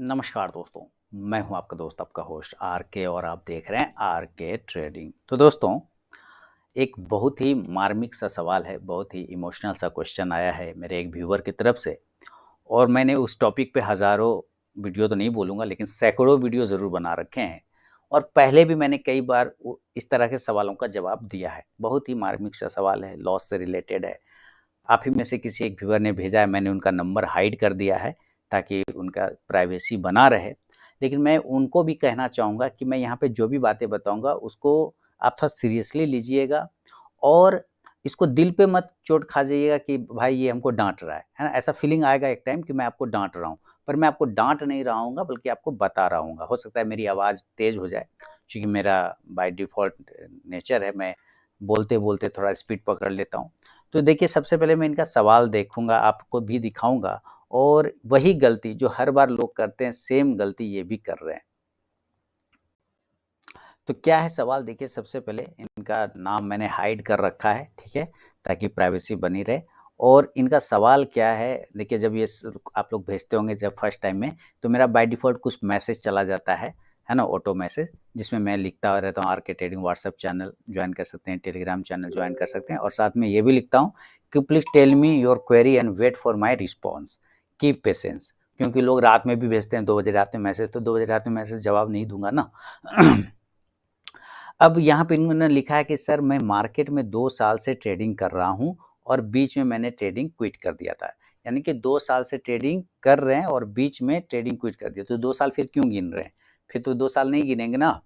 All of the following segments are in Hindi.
नमस्कार दोस्तों मैं हूं आपका दोस्त आपका होस्ट आर के और आप देख रहे हैं आर के ट्रेडिंग तो दोस्तों एक बहुत ही मार्मिक सा सवाल है बहुत ही इमोशनल सा क्वेश्चन आया है मेरे एक व्यूवर की तरफ से और मैंने उस टॉपिक पे हज़ारों वीडियो तो नहीं बोलूँगा लेकिन सैकड़ों वीडियो ज़रूर बना रखे हैं और पहले भी मैंने कई बार इस तरह के सवालों का जवाब दिया है बहुत ही मार्मिक सा सवाल है लॉस से रिलेटेड है आप ही में से किसी एक व्यूवर ने भेजा है मैंने उनका नंबर हाइड कर दिया है ताकि उनका प्राइवेसी बना रहे लेकिन मैं उनको भी कहना चाहूँगा कि मैं यहाँ पे जो भी बातें बताऊँगा उसको आप थोड़ा सीरियसली लीजिएगा और इसको दिल पे मत चोट खा जाइएगा कि भाई ये हमको डांट रहा है है ना ऐसा फीलिंग आएगा एक टाइम कि मैं आपको डांट रहा हूँ पर मैं आपको डांट नहीं रहा हूँ बल्कि आपको बता रहा हूँ हो सकता है मेरी आवाज़ तेज़ हो जाए क्योंकि मेरा बाई डिफ़ॉल्ट नेचर है मैं बोलते बोलते थोड़ा स्पीड पकड़ लेता हूँ तो देखिए सबसे पहले मैं इनका सवाल देखूंगा आपको भी दिखाऊंगा और वही गलती जो हर बार लोग करते हैं सेम गलती ये भी कर रहे हैं तो क्या है सवाल देखिए सबसे पहले इनका नाम मैंने हाइड कर रखा है ठीक है ताकि प्राइवेसी बनी रहे और इनका सवाल क्या है देखिए जब ये आप लोग भेजते होंगे जब फर्स्ट टाइम में तो मेरा बाय डिफ़ॉल्ट कुछ मैसेज चला जाता है है ना ऑटो मैसेज जिसमें मैं लिखता रहता हूँ आर के ट्रेडिंग व्हाट्सअप चैनल ज्वाइन कर सकते हैं टेलीग्राम चैनल ज्वाइन कर सकते हैं और साथ में ये भी लिखता हूँ कि please tell me your query and wait for my response keep patience क्योंकि लोग रात में भी भेजते हैं दो बजे रात में मैसेज तो दो बजे रात में मैसेज जवाब नहीं दूंगा ना अब यहाँ पे इन्होंने लिखा है कि सर मैं मार्केट में दो साल से ट्रेडिंग कर रहा हूँ और बीच में मैंने ट्रेडिंग क्विट कर दिया था यानी कि दो साल से ट्रेडिंग कर रहे हैं और बीच में ट्रेडिंग क्विट कर दिया तो दो साल फिर क्यों गिन रहे हैं फिर तो दो साल नहीं गिनेंगे ना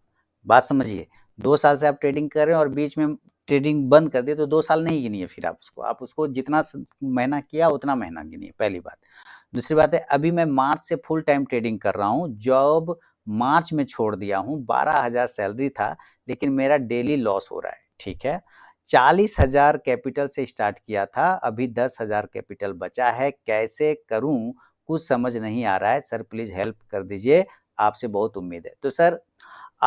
बात समझिए दो साल से आप ट्रेडिंग कर रहे हैं और बीच में ट्रेडिंग बंद कर दिए तो दो साल नहीं गिनिए फिर आप उसको आप उसको जितना महीना किया उतना महीना गिनिए पहली बात दूसरी बात है अभी मैं मार्च से फुल टाइम ट्रेडिंग कर रहा हूँ जॉब मार्च में छोड़ दिया हूँ बारह हजार सैलरी था लेकिन मेरा डेली लॉस हो रहा है ठीक है चालीस हजार कैपिटल से स्टार्ट किया था अभी दस हजार कैपिटल बचा है कैसे करूं कुछ समझ नहीं आ रहा है सर प्लीज़ हेल्प कर दीजिए आपसे बहुत उम्मीद है तो सर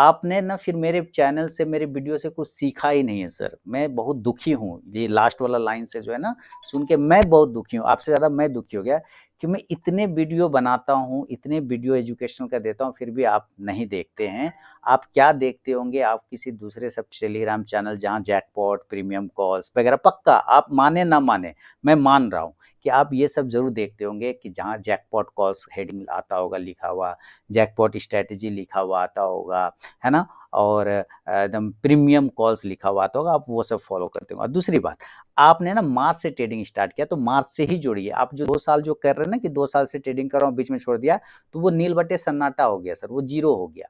आपने ना फिर मेरे चैनल से मेरे वीडियो से कुछ सीखा ही नहीं है सर मैं बहुत दुखी हूँ ये लास्ट वाला लाइन से जो है ना सुन के मैं बहुत दुखी हूँ आपसे ज़्यादा मैं दुखी हो गया कि मैं इतने वीडियो बनाता हूँ इतने वीडियो एजुकेशन का देता हूँ फिर भी आप नहीं देखते हैं आप क्या देखते होंगे आप किसी दूसरे सब टेलीग्राम चैनल जहाँ जैकपॉट प्रीमियम कॉल्स वगैरह पक्का आप माने ना माने मैं मान रहा हूँ कि आप ये सब जरूर देखते होंगे कि जहाँ जैकपॉट कॉल्स हेडिंग आता होगा लिखा हुआ जैकपॉट स्ट्रेटजी लिखा हुआ आता होगा है ना और एकदम प्रीमियम कॉल्स लिखा हुआ आता होगा आप वो सब फॉलो करते होंगे दूसरी बात आपने ना मार्च से ट्रेडिंग स्टार्ट किया तो मार्च से ही जोड़िए आप जो दो साल जो कर रहे हैं ना कि दो साल से ट्रेडिंग कर रहा हूँ बीच में छोड़ दिया तो वो नील बटे सन्नाटा हो गया सर वो जीरो हो गया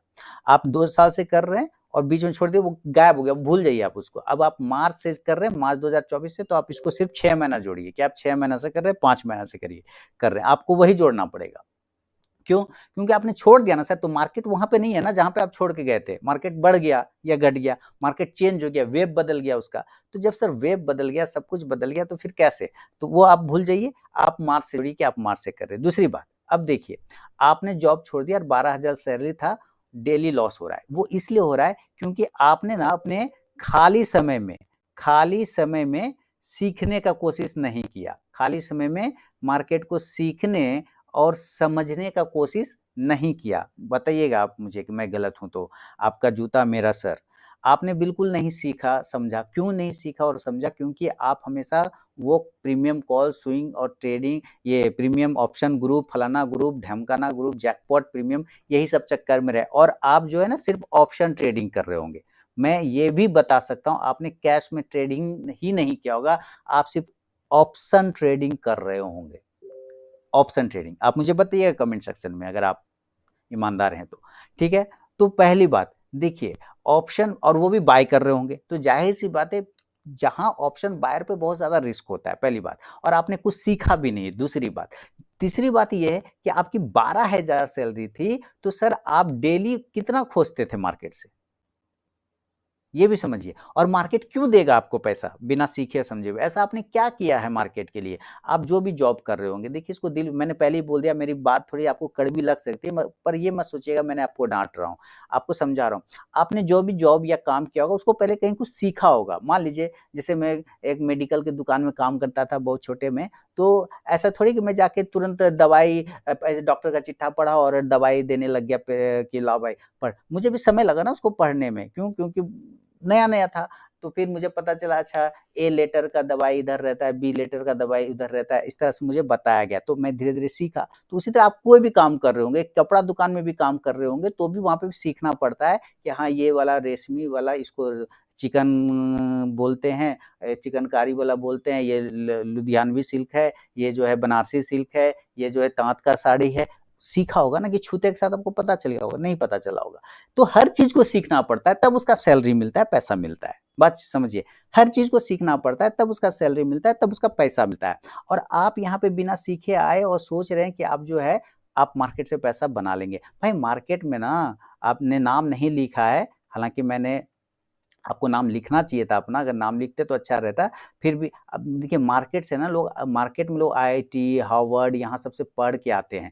आप दो साल से कर रहे हैं और बीच में छोड़ दिया वो गायब हो गया भूल जाइए आप उसको अब आप मार्च से कर रहे हैं मार्च 2024 से तो आप इसको सिर्फ छः महीना जोड़िए कि आप छः महीना से कर रहे हैं पाँच महीना से करिए कर रहे हैं आपको वही जोड़ना पड़ेगा क्यों क्योंकि आपने छोड़ दिया ना सर तो मार्केट वहां पे नहीं है ना जहां पे आप छोड़ के गए थे मार्केट बढ़ गया या घट गया मार्केट चेंज हो गया वेब बदल गया उसका तो जब सर वेब बदल गया सब कुछ बदल गया तो फिर कैसे तो वो आप भूल जाइए आप मार्च से जुड़ी कि आप मार्च से कर रहे दूसरी बात अब देखिए आपने जॉब छोड़ दिया और बारह हजार सैलरी था डेली लॉस हो रहा है वो इसलिए हो रहा है क्योंकि आपने ना अपने खाली समय में खाली समय में सीखने का कोशिश नहीं किया खाली समय में मार्केट को सीखने और समझने का कोशिश नहीं किया बताइएगा आप मुझे कि मैं गलत हूँ तो आपका जूता मेरा सर आपने बिल्कुल नहीं सीखा समझा क्यों नहीं सीखा और समझा क्योंकि आप हमेशा वो प्रीमियम कॉल स्विंग और ट्रेडिंग ये प्रीमियम ऑप्शन ग्रुप फलाना ग्रुप ढमकाना ग्रुप जैकपॉट प्रीमियम यही सब चक्कर में रहे और आप जो है ना सिर्फ ऑप्शन ट्रेडिंग कर रहे होंगे मैं ये भी बता सकता हूँ आपने कैश में ट्रेडिंग ही नहीं किया होगा आप सिर्फ ऑप्शन ट्रेडिंग कर रहे होंगे ऑप्शन ट्रेडिंग आप मुझे बताइएगा कमेंट सेक्शन में अगर आप ईमानदार हैं तो ठीक है तो पहली बात देखिए ऑप्शन और वो भी बाय कर रहे होंगे तो जाहिर सी बात है जहां ऑप्शन बायर पे बहुत ज़्यादा रिस्क होता है पहली बात और आपने कुछ सीखा भी नहीं दूसरी बात तीसरी बात यह है कि आपकी बारह हजार सैलरी थी तो सर आप डेली कितना खोजते थे मार्केट से ये भी समझिए और मार्केट क्यों देगा आपको पैसा बिना सीखे समझे हुए ऐसा आपने क्या किया है मार्केट के लिए आप जो भी जॉब कर रहे होंगे देखिए इसको दिल मैंने पहले ही बोल दिया मेरी बात थोड़ी आपको कड़वी लग सकती है पर ये मत सोचिएगा मैंने आपको डांट रहा हूँ आपको समझा रहा हूँ आपने जो भी जॉब या काम किया होगा उसको पहले कहीं कुछ सीखा होगा मान लीजिए जैसे मैं एक मेडिकल की दुकान में काम करता था बहुत छोटे में तो ऐसा थोड़ी कि मैं जाके तुरंत दवाई डॉक्टर का चिट्ठा पढ़ा और दवाई देने लग गया कि ला भाई पर मुझे भी समय लगा ना उसको पढ़ने में क्यों क्योंकि नया नया था तो फिर मुझे पता चला अच्छा ए लेटर का दवाई इधर रहता है बी लेटर का दवाई उधर रहता है इस तरह से मुझे बताया गया तो मैं धीरे धीरे सीखा तो उसी तरह आप कोई भी काम कर रहे होंगे कपड़ा दुकान में भी काम कर रहे होंगे तो भी वहाँ पे भी सीखना पड़ता है कि हाँ ये वाला रेशमी वाला इसको चिकन बोलते हैं चिकनकारी वाला बोलते हैं ये लुधियानवी सिल्क है ये जो है बनारसी सिल्क है ये जो है तांत का साड़ी है सीखा होगा ना कि छूते के साथ आपको पता चल गया होगा नहीं पता चला होगा तो हर चीज़ को सीखना पड़ता है तब उसका सैलरी मिलता है पैसा मिलता है बात समझिए हर चीज़ को सीखना पड़ता है तब उसका सैलरी मिलता है तब उसका पैसा मिलता है और आप यहाँ पे बिना सीखे आए और सोच रहे हैं कि आप जो है आप मार्केट से पैसा बना लेंगे भाई मार्केट में ना आपने नाम नहीं लिखा है हालांकि मैंने आपको नाम लिखना चाहिए था अपना अगर नाम लिखते तो अच्छा रहता फिर भी अब देखिए मार्केट से ना लोग मार्केट में लोग आईआईटी हार्वर्ड यहाँ सबसे पढ़ के आते हैं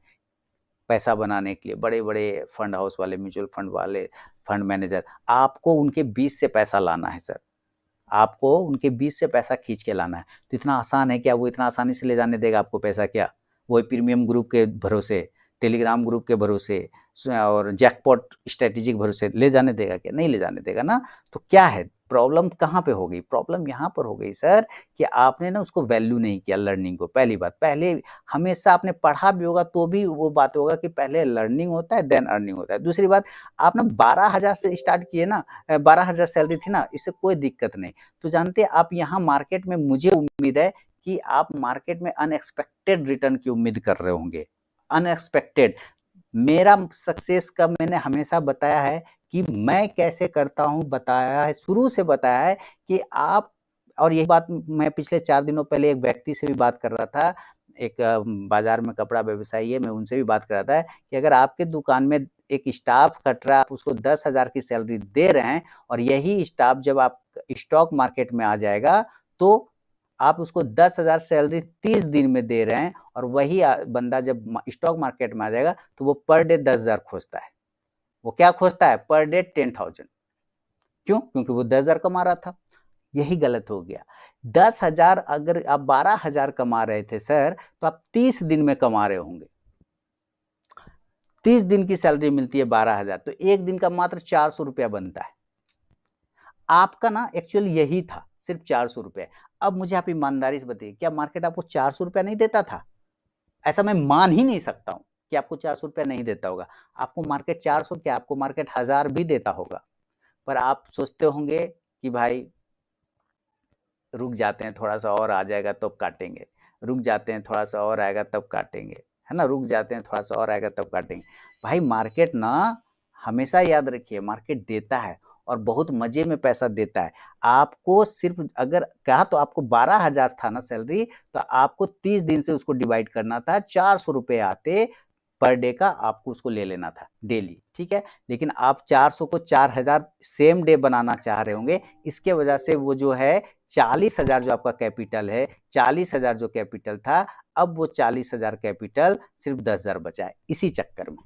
पैसा बनाने के लिए बड़े बड़े फंड हाउस वाले म्यूचुअल फंड वाले फंड मैनेजर आपको उनके बीच से पैसा लाना है सर आपको उनके बीच से पैसा खींच के लाना है तो इतना आसान है क्या वो इतना आसानी से ले जाने देगा आपको पैसा क्या वही प्रीमियम ग्रुप के भरोसे टेलीग्राम ग्रुप के भरोसे और जैकपॉट स्ट्रेटेजिक भरोसे ले जाने देगा क्या नहीं ले जाने देगा ना तो क्या है प्रॉब्लम कहाँ पे हो गई प्रॉब्लम यहाँ पर हो गई सर कि आपने ना उसको वैल्यू नहीं किया लर्निंग को पहली बात पहले हमेशा आपने पढ़ा भी होगा तो भी वो बात होगा कि पहले लर्निंग होता है देन अर्निंग होता है दूसरी बात आप ना बारह हजार से स्टार्ट किए ना बारह हजार सैलरी थी ना इससे कोई दिक्कत नहीं तो जानते आप यहाँ मार्केट में मुझे उम्मीद है कि आप मार्केट में अनएक्सपेक्टेड रिटर्न की उम्मीद कर रहे होंगे अनएक्सपेक्टेड मेरा सक्सेस का मैंने हमेशा बताया है कि मैं कैसे करता हूँ बताया है शुरू से बताया है कि आप और यही बात मैं पिछले चार दिनों पहले एक व्यक्ति से भी बात कर रहा था एक बाजार में कपड़ा व्यवसायी है मैं उनसे भी बात कर रहा था कि अगर आपके दुकान में एक स्टाफ कट रहा आप उसको दस हज़ार की सैलरी दे रहे हैं और यही स्टाफ जब आप स्टॉक मार्केट में आ जाएगा तो आप उसको दस हज़ार सैलरी तीस दिन में दे रहे हैं और वही बंदा जब स्टॉक मार्केट में आ जाएगा तो वो पर डे दस हज़ार खोजता है वो क्या खोजता है पर डे टेन थाउजेंड क्यों क्योंकि वो दस हजार कमा रहा था यही गलत हो गया दस हजार अगर आप बारह हजार कमा रहे थे सर तो आप तीस दिन में कमा रहे होंगे तीस दिन की सैलरी मिलती है बारह हजार तो एक दिन का मात्र चार सौ रुपया बनता है आपका ना एक्चुअल यही था सिर्फ चार सौ रुपया अब मुझे आप ईमानदारी से बताइए क्या मार्केट आपको चार सौ रुपया नहीं देता था ऐसा मैं मान ही नहीं सकता हूं कि आपको चार सौ रुपया नहीं देता होगा आपको मार्केट चार सौ क्या आपको मार्केट हजार भी देता होगा पर आप सोचते होंगे कि भाई रुक जाते हैं थोड़ा सा और आ जाएगा तब तो काटेंगे रुक जाते हैं थोड़ा सा और आएगा तब काटेंगे है ना रुक जाते हैं थोड़ा सा और आएगा तब काटेंगे भाई मार्केट ना हमेशा याद रखिए मार्केट देता है और बहुत मजे में पैसा देता है आपको सिर्फ अगर कहा तो आपको बारह हजार था ना सैलरी तो आपको तीस दिन से उसको डिवाइड करना था चार सौ रुपये आते पर डे का आपको उसको ले लेना था डेली ठीक है लेकिन आप 400 को 4000 सेम डे बनाना चाह रहे होंगे इसके वजह से वो जो है 40000 जो आपका कैपिटल है 40000 जो कैपिटल था अब वो 40000 कैपिटल सिर्फ 10000 बचा है इसी चक्कर में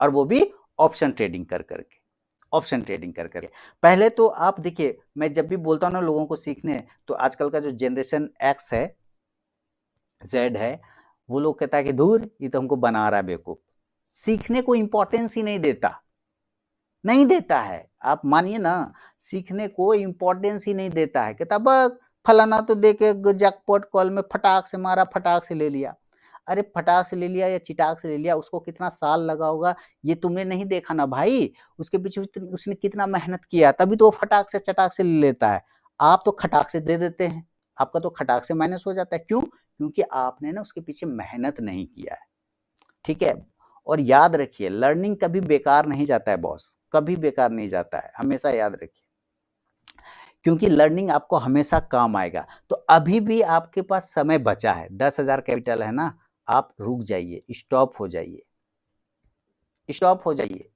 और वो भी ऑप्शन ट्रेडिंग कर करके ऑप्शन ट्रेडिंग कर करके पहले तो आप देखिए मैं जब भी बोलता हूँ ना लोगों को सीखने तो आजकल का जो जनरेशन एक्स है जेड है वो लोग कहता है कि दूर ये तो हमको बना रहा है बेवकूफ सीखने को इम्पोर्टेंस ही नहीं देता नहीं देता है आप मानिए ना सीखने को इम्पोर्टेंस ही नहीं देता है कहता बस फलाना तो देखे जैकपॉट कॉल में फटाक से मारा फटाक से ले लिया अरे फटाक से ले लिया या चिटाक से ले लिया उसको कितना साल लगा होगा ये तुमने नहीं देखा ना भाई उसके पीछे उसने कितना मेहनत किया तभी तो वो फटाक से चटाक से ले लेता है आप तो खटाक से दे देते हैं आपका तो खटाक से माइनस हो जाता है क्यों क्योंकि आपने ना उसके पीछे मेहनत नहीं किया है ठीक है और याद रखिए लर्निंग कभी बेकार नहीं जाता है बॉस कभी बेकार नहीं जाता है हमेशा याद रखिए क्योंकि लर्निंग आपको हमेशा काम आएगा तो अभी भी आपके पास समय बचा है दस हजार कैपिटल है ना आप रुक जाइए स्टॉप हो जाइए स्टॉप हो जाइए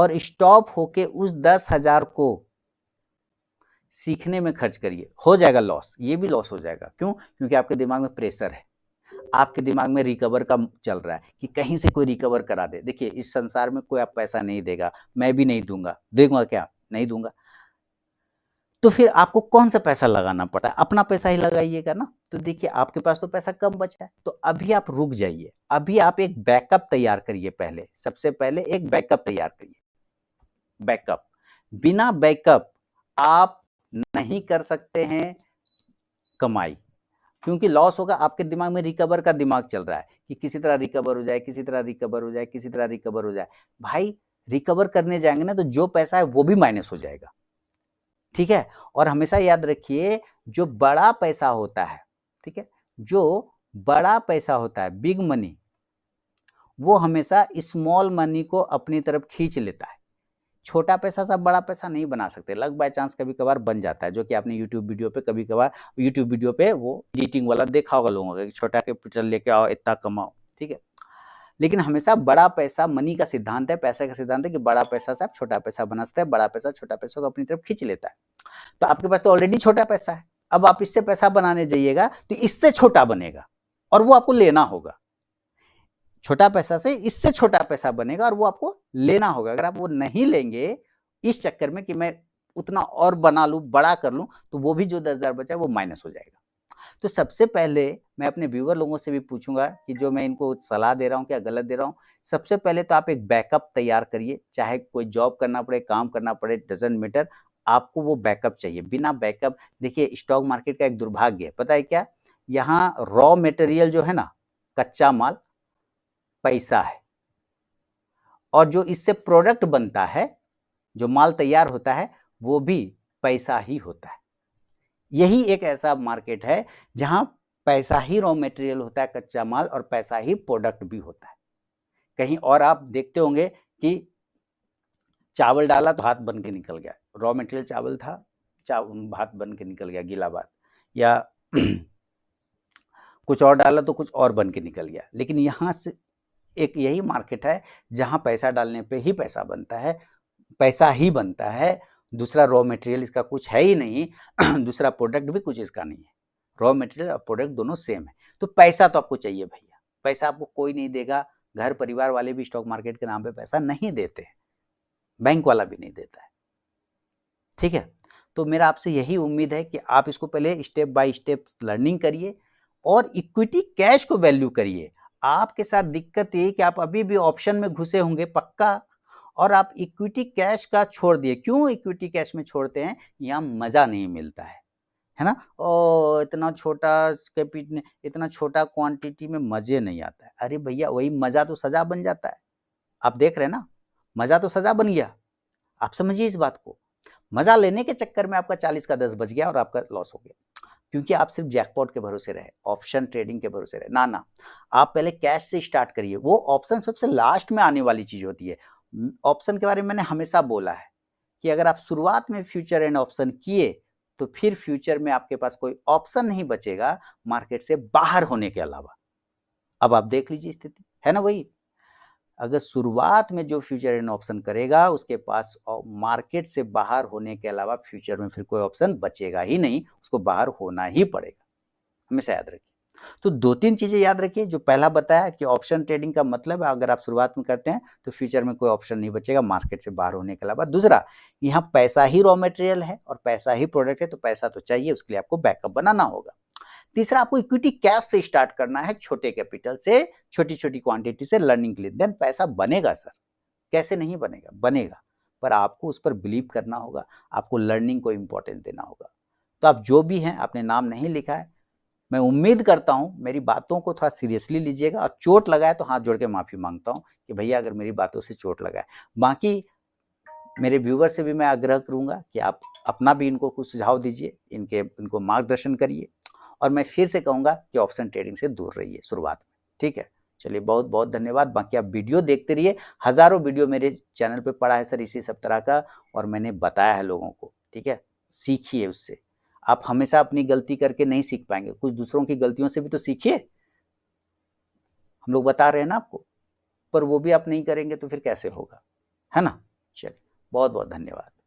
और स्टॉप होके उस दस हजार को सीखने में खर्च करिए हो जाएगा लॉस ये भी लॉस हो जाएगा क्यों क्योंकि आपके दिमाग में प्रेशर है आपके दिमाग में रिकवर का चल रहा है कि कहीं से कोई रिकवर करा दे देखिए इस संसार में कोई आप पैसा नहीं देगा मैं भी नहीं दूंगा देगा क्या नहीं दूंगा तो फिर आपको कौन सा पैसा लगाना पड़ता है अपना पैसा ही लगाइएगा ना तो देखिए आपके पास तो पैसा कम बचा है तो अभी आप रुक जाइए अभी आप एक बैकअप तैयार करिए पहले सबसे पहले एक बैकअप तैयार करिए बैकअप बिना बैकअप आप नहीं कर सकते हैं कमाई क्योंकि लॉस होगा आपके दिमाग में रिकवर का दिमाग चल रहा है कि किसी तरह रिकवर हो जाए किसी तरह रिकवर हो जाए किसी तरह रिकवर हो जाए भाई रिकवर करने जाएंगे ना तो जो पैसा है वो भी माइनस हो जाएगा ठीक है और हमेशा याद रखिए जो बड़ा पैसा होता है ठीक है जो बड़ा पैसा होता है बिग मनी वो हमेशा स्मॉल मनी को अपनी तरफ खींच लेता है छोटा पैसा से बड़ा पैसा नहीं बना सकते लग बाय चांस कभी कभार बन जाता है जो कि आपने यूट्यूब वीडियो पे कभी कभार यूट्यूब वीडियो पे वो एडिटिंग वाला देखा होगा लोगों का छोटा कैपिटल लेके आओ इतना कमाओ ठीक है लेकिन हमेशा बड़ा पैसा मनी का सिद्धांत है पैसे का सिद्धांत है कि बड़ा पैसा से आप छोटा पैसा बना सकते हैं बड़ा पैसा छोटा पैसा को अपनी तरफ खींच लेता है तो आपके पास तो ऑलरेडी छोटा पैसा है अब आप इससे पैसा बनाने जाइएगा तो इससे छोटा बनेगा और वो आपको लेना होगा छोटा पैसा से इससे छोटा पैसा बनेगा और वो आपको लेना होगा अगर आप वो नहीं लेंगे इस चक्कर में कि मैं उतना और बना लूँ बड़ा कर लूँ तो वो भी जो दस हज़ार बचा वो माइनस हो जाएगा तो सबसे पहले मैं अपने व्यूवर लोगों से भी पूछूंगा कि जो मैं इनको सलाह दे रहा हूँ क्या गलत दे रहा हूँ सबसे पहले तो आप एक बैकअप तैयार करिए चाहे कोई जॉब करना पड़े काम करना पड़े डजेंट मैटर आपको वो बैकअप चाहिए बिना बैकअप देखिए स्टॉक मार्केट का एक दुर्भाग्य है पता है क्या यहाँ रॉ मटेरियल जो है ना कच्चा माल पैसा है और जो इससे प्रोडक्ट बनता है जो माल तैयार होता है वो भी पैसा ही होता है यही एक ऐसा मार्केट है जहां पैसा ही रॉ मटेरियल होता है कच्चा माल और पैसा ही प्रोडक्ट भी होता है कहीं और आप देखते होंगे कि चावल डाला तो हाथ बन के निकल गया रॉ मटेरियल चावल था चावल भात बन के निकल गया गीला भात या कुछ और डाला तो कुछ और बन के निकल गया लेकिन यहाँ से एक यही मार्केट है जहाँ पैसा डालने पे ही पैसा बनता है पैसा ही बनता है दूसरा रॉ मटेरियल इसका कुछ है ही नहीं दूसरा प्रोडक्ट भी कुछ इसका नहीं है रॉ मटेरियल और प्रोडक्ट दोनों सेम है तो पैसा तो आपको चाहिए भैया पैसा आपको कोई नहीं देगा घर परिवार वाले भी स्टॉक मार्केट के नाम पे पैसा नहीं देते हैं बैंक वाला भी नहीं देता है ठीक है तो मेरा आपसे यही उम्मीद है कि आप इसको पहले स्टेप बाय स्टेप लर्निंग करिए और इक्विटी कैश को वैल्यू करिए आपके साथ दिक्कत ये कि आप अभी भी ऑप्शन में घुसे होंगे पक्का और आप इक्विटी कैश का छोड़ दिए क्यों इक्विटी कैश में छोड़ते हैं यहाँ मज़ा नहीं मिलता है है ना ओ इतना छोटा कैपिटल इतना छोटा क्वांटिटी में मज़े नहीं आता है अरे भैया वही मज़ा तो सज़ा बन जाता है आप देख रहे हैं ना मज़ा तो सज़ा बन गया आप समझिए इस बात को मज़ा लेने के चक्कर में आपका चालीस का दस बज गया और आपका लॉस हो गया क्योंकि आप सिर्फ जैकपॉट के भरोसे रहे ऑप्शन ट्रेडिंग के भरोसे रहे ना ना आप पहले कैश से स्टार्ट करिए वो ऑप्शन सबसे लास्ट में आने वाली चीज़ होती है ऑप्शन के बारे में मैंने हमेशा बोला है कि अगर आप शुरुआत में फ्यूचर एंड ऑप्शन किए तो फिर फ्यूचर में आपके पास कोई ऑप्शन नहीं बचेगा मार्केट से बाहर होने के अलावा अब आप देख लीजिए स्थिति है ना वही अगर शुरुआत में जो फ्यूचर इन ऑप्शन करेगा उसके पास मार्केट से बाहर होने के अलावा फ्यूचर में फिर कोई ऑप्शन बचेगा ही नहीं उसको बाहर होना ही पड़ेगा हमेशा याद रखिए तो दो तीन चीज़ें याद रखिए जो पहला बताया कि ऑप्शन ट्रेडिंग का मतलब अगर आप शुरुआत में करते हैं तो फ्यूचर में कोई ऑप्शन नहीं बचेगा मार्केट से बाहर होने के अलावा दूसरा यहाँ पैसा ही रॉ मटेरियल है और पैसा ही प्रोडक्ट है तो पैसा तो चाहिए उसके लिए आपको बैकअप बनाना होगा तीसरा आपको इक्विटी कैश से स्टार्ट करना है छोटे कैपिटल से छोटी छोटी क्वांटिटी से लर्निंग के लिए देन पैसा बनेगा सर कैसे नहीं बनेगा बनेगा पर आपको उस पर बिलीव करना होगा आपको लर्निंग को इम्पोर्टेंस देना होगा तो आप जो भी हैं आपने नाम नहीं लिखा है मैं उम्मीद करता हूँ मेरी बातों को थोड़ा सीरियसली लीजिएगा और चोट लगाए तो हाथ जोड़ के माफ़ी मांगता हूँ कि भैया अगर मेरी बातों से चोट लगाए बाकी मेरे व्यूवर से भी मैं आग्रह करूँगा कि आप अपना भी इनको कुछ सुझाव दीजिए इनके इनको मार्गदर्शन करिए और मैं फिर से कहूँगा कि ऑप्शन ट्रेडिंग से दूर रहिए शुरुआत में ठीक है चलिए बहुत बहुत धन्यवाद बाकी आप वीडियो देखते रहिए हज़ारों वीडियो मेरे चैनल पे पड़ा है सर इसी सब तरह का और मैंने बताया है लोगों को ठीक है सीखिए उससे आप हमेशा अपनी गलती करके नहीं सीख पाएंगे कुछ दूसरों की गलतियों से भी तो सीखिए हम लोग बता रहे हैं ना आपको पर वो भी आप नहीं करेंगे तो फिर कैसे होगा है ना चलिए बहुत बहुत धन्यवाद